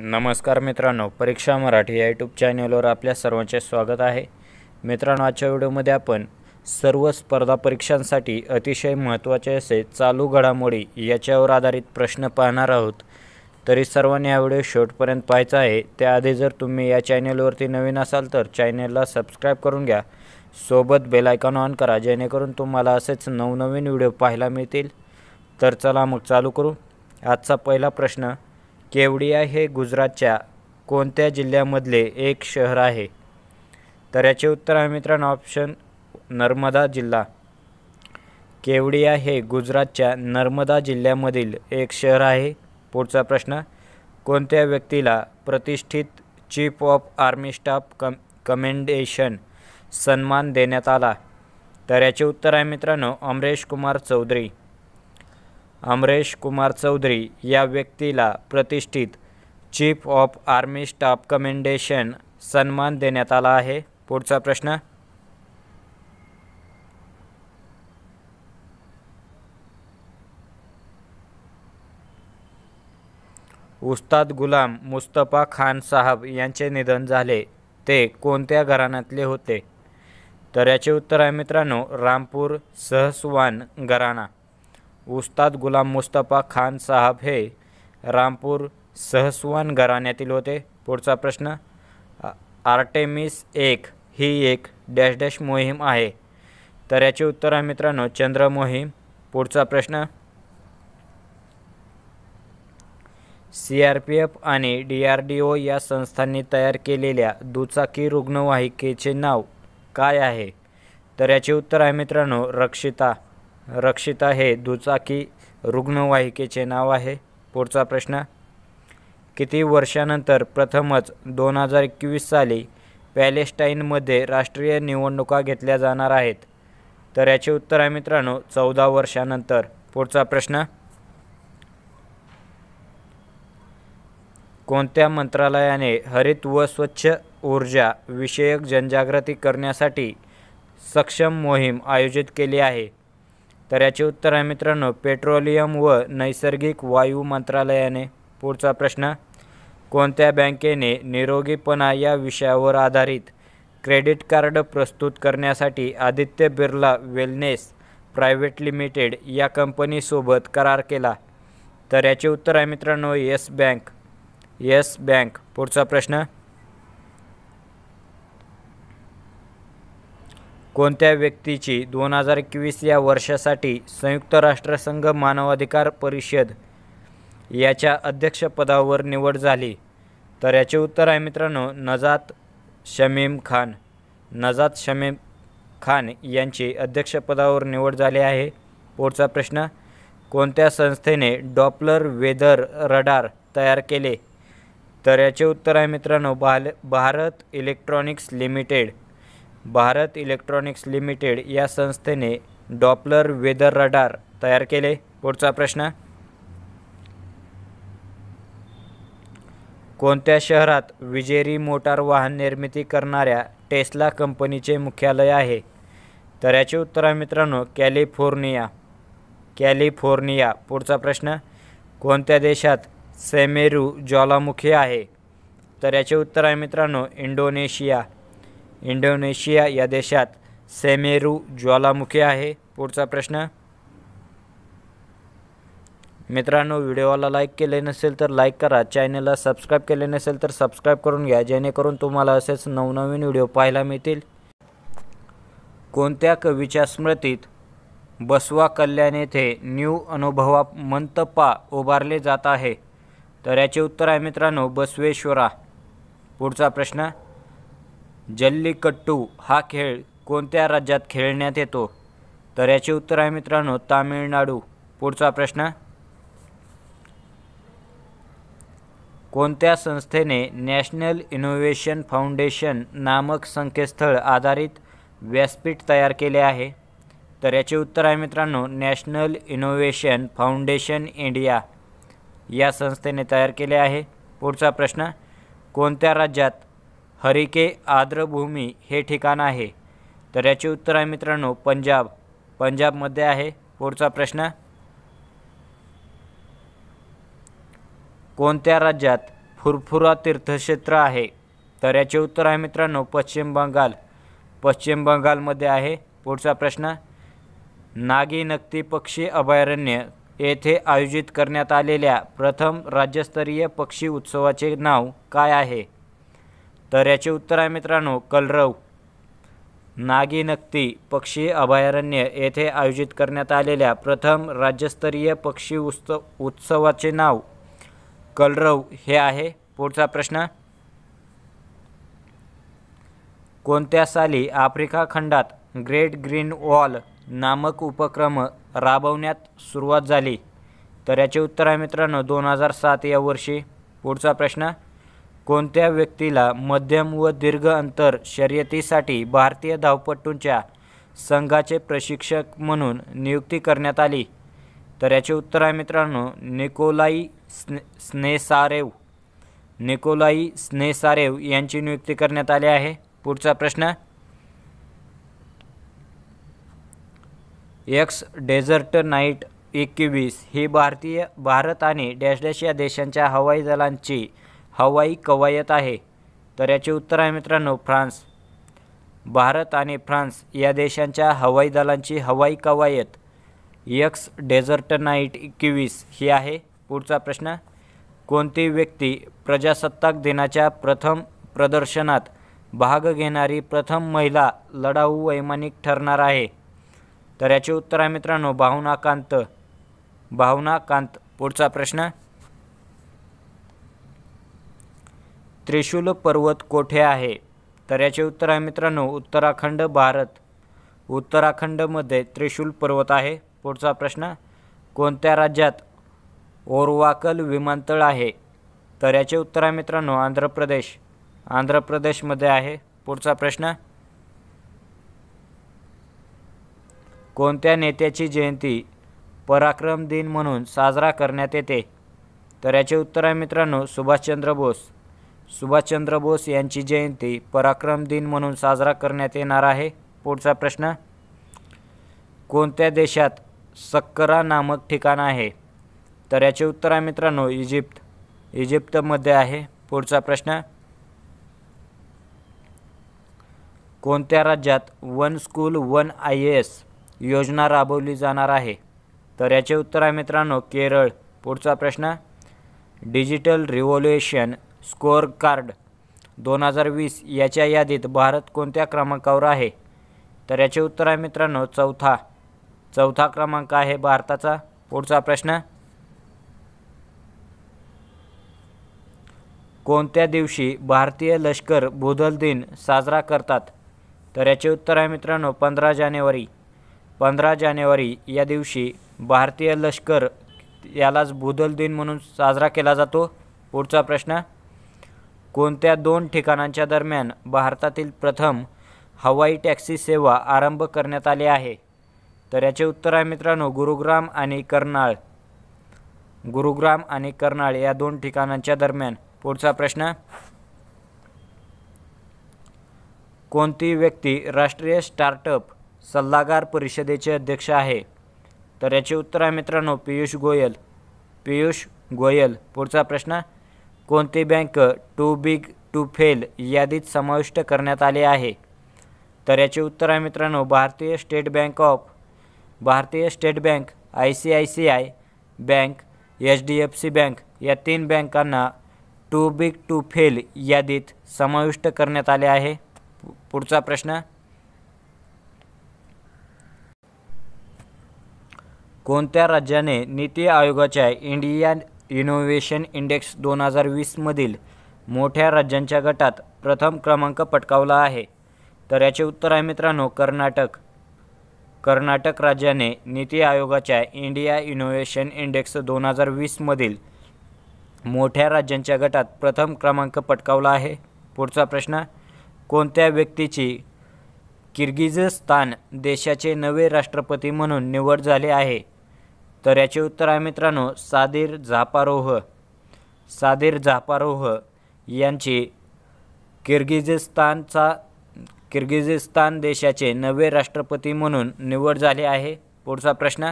नमस्कार मित्रांनो परीक्षा मराठी या यूट्यूब चॅनलवर आपल्या सर्वांचे स्वागत आहे मित्रांनो आजच्या व्हिडिओमध्ये आपण सर्व स्पर्धा परीक्षांसाठी अतिशय महत्त्वाचे असे चालू घडामोडी याच्यावर आधारित प्रश्न पाहणार आहोत तरी सर्वांनी हा व्हिडिओ शेवटपर्यंत पाहायचा आहे त्याआधी जर तुम्ही या चॅनेलवरती नवीन असाल तर चॅनेलला सबस्क्राईब करून घ्या सोबत बेलायकॉन ऑन करा जेणेकरून तुम्हाला असेच नवनवीन व्हिडिओ पाहायला मिळतील तर चला मग चालू करू आजचा पहिला प्रश्न केवडिया हे गुजरातच्या कोणत्या जिल्ह्यामधले एक शहर आहे तर याचे उत्तर आहे मित्रांनो ऑप्शन नर्मदा जिल्हा केवडिया हे गुजरातच्या नर्मदा जिल्ह्यामधील एक शहर आहे पुढचा प्रश्न कोणत्या व्यक्तीला प्रतिष्ठित चीफ ऑफ आर्मी स्टाफ कम कमेंडेशन सन्मान देण्यात आला तर याचे उत्तर आहे मित्रांनो अमरेश कुमार चौधरी अमरेश कुमार चौधरी या व्यक्तीला प्रतिष्ठित chief of army staff commendation सन्मान देण्यात आला आहे पुढचा प्रश्न उस्ताद गुलाम मुस्तफा खान साहब यांचे निधन झाले ते कोणत्या घराण्यातले होते तर याचे उत्तर आहे मित्रांनो रामपूर सहसवान घराणा उस्ताद गुलाम मुस्तफा खान साहब हे रामपूर सहस्वान घराण्यातील होते पुढचा प्रश्न आर्टेमिस एक ही एक डॅश डॅश मोहीम आहे तर याचे उत्तर आहे मित्रांनो चंद्र मोहीम पुढचा प्रश्न सी आर पी एफ आणि डी आर डी ओ या संस्थांनी तयार केलेल्या दुचाकी रुग्णवाहिकेचे नाव काय आहे तर याचे उत्तर आहे मित्रांनो रक्षिता रक्षिता हे दुचाकी रुग्णवाहिकेचे नाव आहे पुढचा प्रश्न किती वर्षानंतर प्रथमच दोन हजार एकवीस साली पॅलेस्टाईनमध्ये राष्ट्रीय निवडणुका घेतल्या जाणार आहेत तर याचे उत्तर आहे मित्रांनो चौदा वर्षानंतर पुढचा प्रश्न कोणत्या मंत्रालयाने हरित व स्वच्छ ऊर्जा विषयक जनजागृती करण्यासाठी सक्षम मोहीम आयोजित केली आहे तर याचे उत्तर आहे मित्रांनो पेट्रोलियम व नैसर्गिक वायू मंत्रालयाने पुढचा प्रश्न कोणत्या बँकेने निरोगीपणा या विषयावर आधारित क्रेडिट कार्ड प्रस्तुत करण्यासाठी Aditya Birla wellness private limited या कंपनीसोबत करार केला तर याचे उत्तर आहे मित्रांनो येस बँक येस बँक पुढचा प्रश्न कोणत्या व्यक्तीची दोन हजार एकवीस या वर्षासाठी संयुक्त राष्ट्रसंघ मानवाधिकार परिषद याच्या अध्यक्षपदावर निवड झाली तर याचे उत्तर आहे मित्रांनो नजात शमीम खान नजात शमीम खान यांची अध्यक्षपदावर निवड झाली आहे पुढचा प्रश्न कोणत्या संस्थेने डॉपलर वेदर रडार तयार केले तर याचे उत्तर आहे मित्रांनो बाल Bharat electronics limited Bharat electronics limited या संस्थेने डॉपलर वेदर रडार तयार केले पुढचा प्रश्न कोणत्या शहरात विजेरी मोटार वाहन निर्मिती करणाऱ्या टेस्ला कंपनीचे मुख्यालय आहे तर याचे उत्तर आहे मित्रांनो कॅलिफोर्निया कॅलिफोर्निया पुढचा प्रश्न कोणत्या देशात सेमेरू ज्वालामुखी आहे तर याचे उत्तर आहे मित्रांनो इंडोनेशिया इंडोनेशिया या देशात सेमेरू ज्वालामुखी आहे पुढचा प्रश्न मित्रांनो व्हिडिओला लाईक केले नसेल तर लाईक करा चॅनलला सबस्क्राईब केले नसेल तर सबस्क्राईब करून घ्या जेणेकरून तुम्हाला असेच नवनवीन व्हिडिओ पाहायला मिळतील कोणत्या कवीच्या स्मृतीत बसवा कल्याण येथे न्यू अनुभवा मंतपा उभारले जात आहे तर याचे उत्तर आहे मित्रांनो बसवेश्वरा पुढचा प्रश्न जल्लीकट्टू हा खेळ कोणत्या राज्यात खेळण्यात येतो तर याचे उत्तर आहे मित्रांनो तामिळनाडू पुढचा प्रश्न कोणत्या संस्थेने नॅशनल इनोव्हेशन फाउंडेशन नामक संकेतस्थळ आधारित व्यासपीठ तयार केले आहे तर याचे उत्तर आहे मित्रांनो नॅशनल इनोव्हेशन फाउंडेशन इंडिया या संस्थेने तयार केले आहे पुढचा प्रश्न कोणत्या राज्यात हरिके आर्द्रभूमी हे ठिकाण आहे तर याचे उत्तर आहे मित्रांनो पंजाब पंजाबमध्ये आहे पुढचा प्रश्न कोणत्या राज्यात फुरफुरा तीर्थक्षेत्र आहे तर याचे उत्तर आहे मित्रांनो पश्चिम बंगाल पश्चिम बंगालमध्ये आहे पुढचा प्रश्न नागी नक्ती पक्षी अभयारण्य येथे आयोजित करण्यात आलेल्या प्रथम राज्यस्तरीय पक्षी उत्सवाचे नाव काय आहे तर याचे उत्तर आहे मित्रांनो कलरव नागिनक्ती पक्षी अभयारण्य येथे आयोजित करण्यात आलेल्या प्रथम राज्यस्तरीय पक्षी उत्सव उत्सवाचे नाव कलरव हे आहे पुढचा प्रश्न कोणत्या साली आफ्रिका खंडात ग्रेट ग्रीन वॉल नामक उपक्रम राबवण्यात सुरुवात झाली तर याचे उत्तर आहे मित्रांनो दोन हजार सात या वर्षी पुढचा प्रश्न कोणत्या व्यक्तीला मध्यम व दीर्घ अंतर शर्यतीसाठी भारतीय धावपटूंच्या संघाचे प्रशिक्षक म्हणून नियुक्ती करण्यात आली तर याचे उत्तर आहे मित्रांनो निकोलाई स्ने स्नेसारेव निकोलाई स्नेसारेव यांची नियुक्ती करण्यात आली आहे पुढचा प्रश्न एक्स डेझर्ट नाईट एकवीस ही भारतीय भारत आणि डॅश डॅश या देशांच्या हवाई दलांची हवाई कवायत आहे तर याचे उत्तर आहे मित्रांनो फ्रान्स भारत आणि फ्रान्स या देशांच्या हवाई दलांची हवाई कवायत यक्स डेझर्ट नाईट एकवीस ही आहे पुढचा प्रश्न कोणती व्यक्ती प्रजासत्ताक दिनाच्या प्रथम प्रदर्शनात भाग घेणारी प्रथम महिला लढाऊ वैमानिक ठरणार आहे तर याचे उत्तर आहे मित्रांनो भावनाकांत भावनाकांत पुढचा प्रश्न त्रिशूल पर्वत कोठे आहे तर याचे उत्तर आहे मित्रांनो उत्तराखंड भारत उत्तराखंडमध्ये त्रिशूल पर्वत आहे पुढचा प्रश्न कोणत्या राज्यात ओरवाकल विमानतळ आहे तर याचे उत्तर आहे मित्रांनो आंध्र प्रदेश आंध्र प्रदेशमध्ये आहे पुढचा प्रश्न कोणत्या नेत्याची जयंती पराक्रम दिन म्हणून साजरा करण्यात येते तर याचे उत्तर आहे मित्रांनो सुभाषचंद्र बोस सुभाषचंद्र बोस यांची जयंती पराक्रम दिन म्हणून साजरा करण्यात येणार आहे पुढचा प्रश्न कोणत्या देशात सक्करा नामक ठिकाण आहे तर याचे उत्तर आहे मित्रांनो इजिप्त इजिप्तमध्ये आहे पुढचा प्रश्न कोणत्या राज्यात one school one I S योजना राबवली जाणार आहे तर याचे उत्तर आहे मित्रांनो केरळ पुढचा प्रश्न डिजिटल रिव्होल्युशन स्कोअर कार्ड दोन हजार वीस याच्या यादीत भारत कोणत्या क्रमांकावर आहे तर याचे उत्तर आहे मित्रांनो चौथा चौथा क्रमांक आहे भारताचा पुढचा प्रश्न कोणत्या दिवशी भारतीय लष्कर भूदल दिन साजरा करतात तर याचे उत्तर आहे मित्रांनो पंधरा जानेवारी पंधरा जानेवारी या दिवशी भारतीय लष्कर यालाच भूदल दिन म्हणून साजरा केला जातो पुढचा प्रश्न कोणत्या दोन ठिकाणांच्या दरम्यान भारतातील प्रथम हवाई टॅक्सी सेवा आरंभ करण्यात आली आहे तर याचे उत्तर आहे मित्रांनो गुरुग्राम आणि कर्नाळ गुरुग्राम आणि कर्नाळ या दोन ठिकाणांच्या दरम्यान पुढचा प्रश्न कोणती व्यक्ती राष्ट्रीय स्टार्टअप सल्लागार परिषदेचे अध्यक्ष आहे तर याचे उत्तर आहे मित्रांनो पियुष गोयल पियुष गोयल पुढचा प्रश्न कोणती bank too big to fail यादीत समाविष्ट करण्यात आले आहे तर याचे उत्तर आहे मित्रांनो Bharatiya state bank of Bharatiya state bank I C I C I bank H D F C bank या तीन बँकांना टू बिग टू फेल यादीत समाविष्ट करण्यात आले आहे पुढचा प्रश्न कोणत्या राज्याने नीती आयोगाच्या इंडिया इनोव्हेशन इंडेक्स दोन हजार वीसमधील मोठ्या राज्यांच्या गटात प्रथम क्रमांक पटकावला आहे तर याचे उत्तर आहे मित्रांनो कर्नाटक कर्नाटक राज्याने नीती आयोगाच्या इंडिया इनोव्हेशन इंडेक्स दोन हजार वीसमधील मोठ्या राज्यांच्या गटात प्रथम क्रमांक पटकावला आहे पुढचा प्रश्न कोणत्या व्यक्तीची किर्गिझस्तान देशाचे नवे राष्ट्रपती म्हणून निवड झाली आहे तर याचे उत्तर आहे मित्रांनो सादिर झापारोह सादिर झापारोह यांची किर्गिझिस्तानचा किर्गिझिस्तान देशाचे नवे राष्ट्रपती म्हणून निवड झाली आहे पुढचा प्रश्न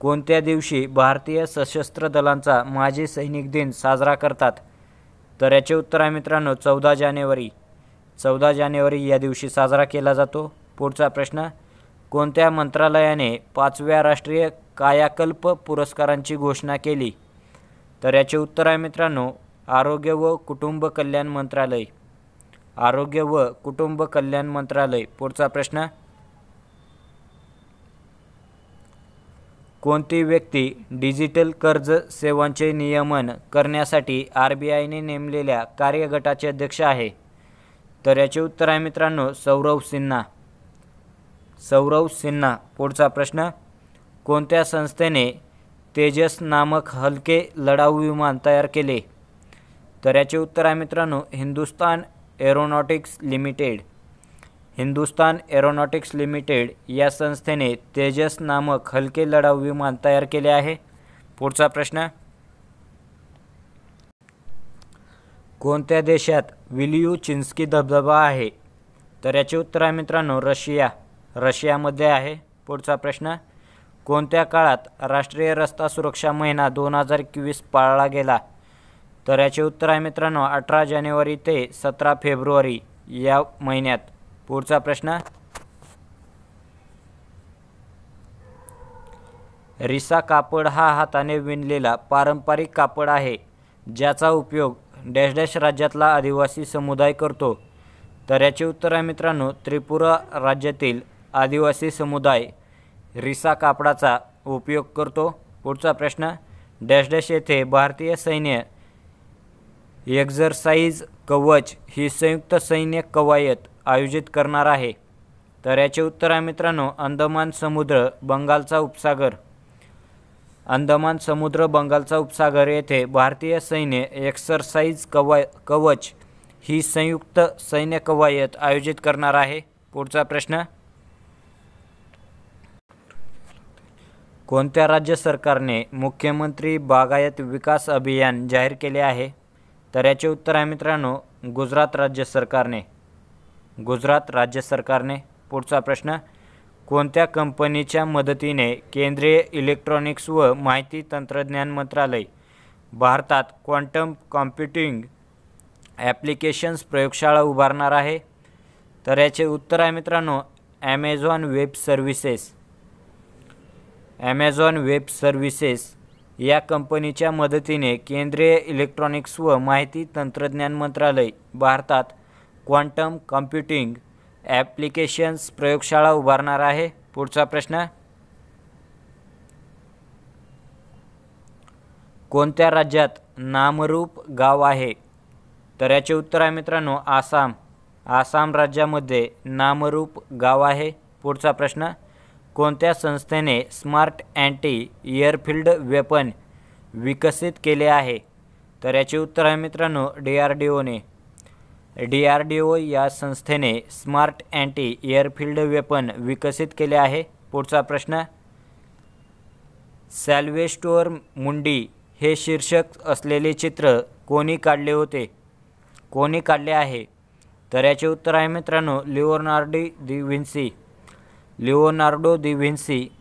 कोणत्या दिवशी भारतीय सशस्त्र दलांचा माजी सैनिक दिन साजरा करतात तर याचे उत्तर आहे मित्रांनो चौदा जानेवारी चौदा जानेवारी या दिवशी साजरा केला जातो पुढचा प्रश्न कोणत्या मंत्रालयाने पाचव्या राष्ट्रीय कायाकल्प पुरस्कारांची घोषणा केली तर याचे उत्तर आहे मित्रांनो आरोग्य व कुटुंब कल्याण मंत्रालय आरोग्य व कुटुंब कल्याण मंत्रालय पुढचा प्रश्न कोणती व्यक्ती डिजिटल कर्ज सेवांचे नियमन करण्यासाठी आर बी आयने नेमलेल्या कार्यगटाचे अध्यक्ष आहे तर याचे उत्तर आहे मित्रांनो सौरव सिन्हा सौरव सिन्हा पुढचा प्रश्न कोणत्या संस्थेने तेजस नामक हलके लढाऊ विमान तयार केले तर याचे उत्तर आहे मित्रांनो Hindustan aeronautics limited Hindustan aeronautics limited या संस्थेने तेजस नामक हलके लढाऊ विमान तयार केले आहे पुढचा प्रश्न कोणत्या देशात विलियू चिन्स्की धबधबा आहे तर याचे उत्तर आहे मित्रांनो रशिया रशियामध्ये आहे पुढचा प्रश्न कोणत्या काळात राष्ट्रीय रस्ता सुरक्षा महिना दोन हजार एकवीस पाळला गेला तर याचे उत्तर आहे मित्रांनो अठरा जानेवारी ते सतरा फेब्रुवारी या महिन्यात पुढचा प्रश्न रिसा कापड हा हाताने विणलेला पारंपरिक कापड आहे ज्याचा उपयोग डॅश डॅश राज्यातला आदिवासी समुदाय करतो तर याचे उत्तर आहे मित्रांनो त्रिपुरा राज्यातील आदिवासी समुदाय रिसा कापडाचा उपयोग करतो पुढचा प्रश्न डॅश डॅश येथे भारतीय सैन्य एक्झरसाइज कवच ही संयुक्त सैन्य कवायत आयोजित करणार आहे तर याचे उत्तर आहे मित्रांनो अंदमान समुद्र बंगालचा उपसागर अंदमान समुद्र बंगालचा उपसागर येथे भारतीय सैन्य एक्सरसाइज कवाय कवच ही संयुक्त सैन्य कवायत आयोजित करणार आहे पुढचा प्रश्न कोणत्या राज्य सरकारने मुख्यमंत्री बागायत विकास अभियान जाहीर केले आहे तर याचे उत्तर आहे मित्रांनो गुजरात राज्य सरकारने गुजरात राज्य सरकारने पुढचा प्रश्न कोणत्या कंपनीच्या मदतीने केंद्रीय इलेक्ट्रॉनिक्स व माहिती तंत्रज्ञान मंत्रालय भारतात क्वांटम कॉम्प्युटिंग ॲप्लिकेशन्स प्रयोगशाळा उभारणार आहे तर याचे उत्तर आहे मित्रांनो Amazon web services Amazon web services या कंपनीच्या मदतीने केंद्रीय इलेक्ट्रॉनिक्स व माहिती तंत्रज्ञान मंत्रालय भारतात क्वांटम कम्प्युटिंग ॲप्लिकेशन्स प्रयोगशाळा उभारणार आहे पुढचा प्रश्न कोणत्या राज्यात नामरूप गाव आहे तर याचे उत्तर आहे मित्रांनो आसाम आसाम राज्यामध्ये नामरूप गाव आहे पुढचा प्रश्न कोणत्या संस्थेने स्मार्ट अँटी एअरफील्ड वेपन विकसित केले आहे तर याचे उत्तर आहे मित्रांनो डी आर डी ओने डी आर डी ओ या संस्थेने स्मार्ट अँटी एअरफील्ड वेपन विकसित केले आहे पुढचा प्रश्न सॅल्वेस्टोर मुंडी हे शीर्षक असलेले चित्र कोणी काढले होते कोणी काढले आहे तर याचे उत्तर आहे मित्रांनो लिओनार्डी दि विन्सी Leonardo da Vinci